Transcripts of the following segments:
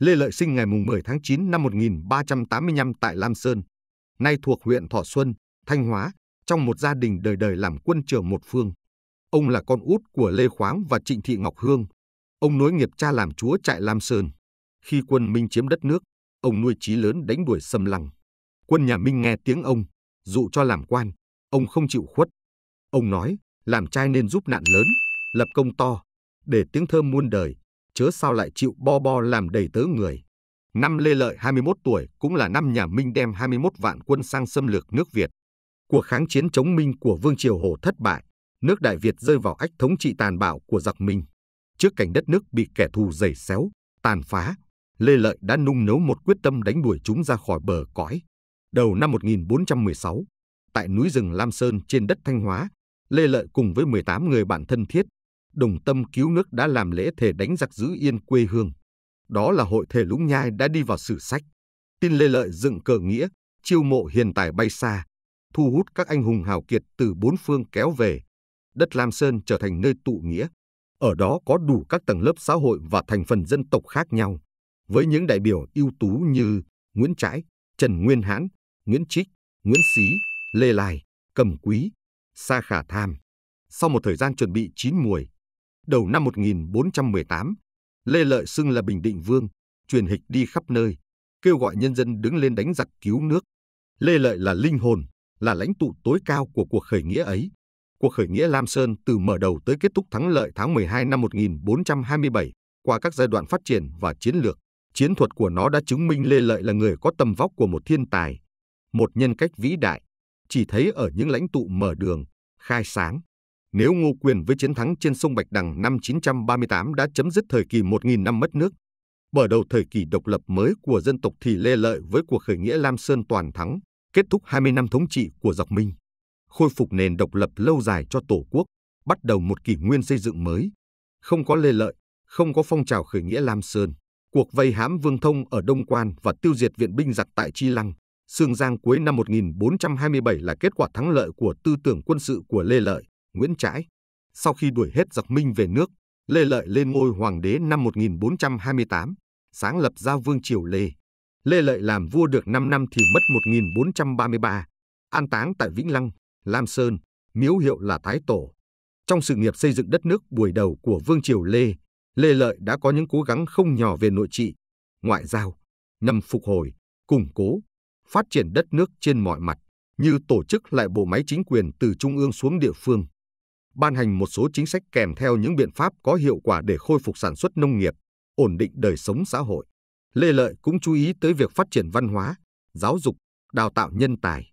Lê Lợi sinh ngày 10 tháng 9 năm 1385 tại Lam Sơn, nay thuộc huyện Thọ Xuân, Thanh Hóa, trong một gia đình đời đời làm quân trưởng một phương. Ông là con út của Lê Khoáng và Trịnh Thị Ngọc Hương. Ông nối nghiệp cha làm chúa trại Lam Sơn. Khi quân Minh chiếm đất nước, ông nuôi trí lớn đánh đuổi xâm lăng. Quân nhà Minh nghe tiếng ông, dụ cho làm quan, ông không chịu khuất. Ông nói, làm trai nên giúp nạn lớn, lập công to, để tiếng thơm muôn đời, chớ sao lại chịu bo bo làm đầy tớ người. Năm Lê Lợi 21 tuổi cũng là năm nhà Minh đem 21 vạn quân sang xâm lược nước Việt. Cuộc kháng chiến chống Minh của Vương Triều Hồ thất bại, nước Đại Việt rơi vào ách thống trị tàn bạo của giặc Minh. Trước cảnh đất nước bị kẻ thù giày xéo, tàn phá, Lê Lợi đã nung nấu một quyết tâm đánh đuổi chúng ra khỏi bờ cõi. Đầu năm 1416, tại núi rừng Lam Sơn trên đất Thanh Hóa, Lê Lợi cùng với 18 người bạn thân thiết đồng tâm cứu nước đã làm lễ thể đánh giặc giữ yên quê hương. Đó là hội thể Lũng Nhai đã đi vào sử sách. Tin Lê Lợi dựng cờ nghĩa, chiêu mộ hiền tài bay xa, thu hút các anh hùng hào kiệt từ bốn phương kéo về. Đất Lam Sơn trở thành nơi tụ nghĩa. Ở đó có đủ các tầng lớp xã hội và thành phần dân tộc khác nhau, với những đại biểu ưu tú như Nguyễn Trãi, Trần Nguyên Hãn, Nguyễn Trích, Nguyễn Xí, Lê Lai, Cầm Quý, Sa Khả Tham. Sau một thời gian chuẩn bị chín muồi, Đầu năm 1418, Lê Lợi xưng là Bình Định Vương, truyền hịch đi khắp nơi, kêu gọi nhân dân đứng lên đánh giặc cứu nước. Lê Lợi là linh hồn, là lãnh tụ tối cao của cuộc khởi nghĩa ấy. Cuộc khởi nghĩa Lam Sơn từ mở đầu tới kết thúc thắng lợi tháng 12 năm 1427, qua các giai đoạn phát triển và chiến lược, chiến thuật của nó đã chứng minh Lê Lợi là người có tầm vóc của một thiên tài, một nhân cách vĩ đại, chỉ thấy ở những lãnh tụ mở đường, khai sáng. Nếu Ngô Quyền với chiến thắng trên sông Bạch Đằng năm 938 đã chấm dứt thời kỳ 1.000 năm mất nước, mở đầu thời kỳ độc lập mới của dân tộc thì Lê Lợi với cuộc khởi nghĩa Lam Sơn toàn thắng, kết thúc 20 năm thống trị của dọc Minh, khôi phục nền độc lập lâu dài cho Tổ quốc, bắt đầu một kỷ nguyên xây dựng mới. Không có Lê Lợi, không có phong trào khởi nghĩa Lam Sơn, cuộc vây hãm Vương Thông ở Đông Quan và tiêu diệt viện binh giặc tại Chi Lăng, Sương Giang cuối năm 1427 là kết quả thắng lợi của tư tưởng quân sự của Lê Lợi. Nguyễn Trãi. Sau khi đuổi hết giặc Minh về nước, Lê Lợi lên ngôi hoàng đế năm 1428, sáng lập ra vương triều Lê. Lê Lợi làm vua được 5 năm thì mất 1433, an táng tại Vĩnh Lăng, Lam Sơn, miếu hiệu là Thái Tổ. Trong sự nghiệp xây dựng đất nước buổi đầu của Vương Triều Lê, Lê Lợi đã có những cố gắng không nhỏ về nội trị, ngoại giao, nhằm phục hồi, củng cố, phát triển đất nước trên mọi mặt, như tổ chức lại bộ máy chính quyền từ trung ương xuống địa phương ban hành một số chính sách kèm theo những biện pháp có hiệu quả để khôi phục sản xuất nông nghiệp, ổn định đời sống xã hội. Lê Lợi cũng chú ý tới việc phát triển văn hóa, giáo dục, đào tạo nhân tài.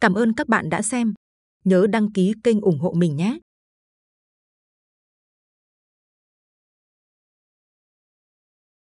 Cảm ơn các bạn đã xem. Nhớ đăng ký kênh ủng hộ mình nhé!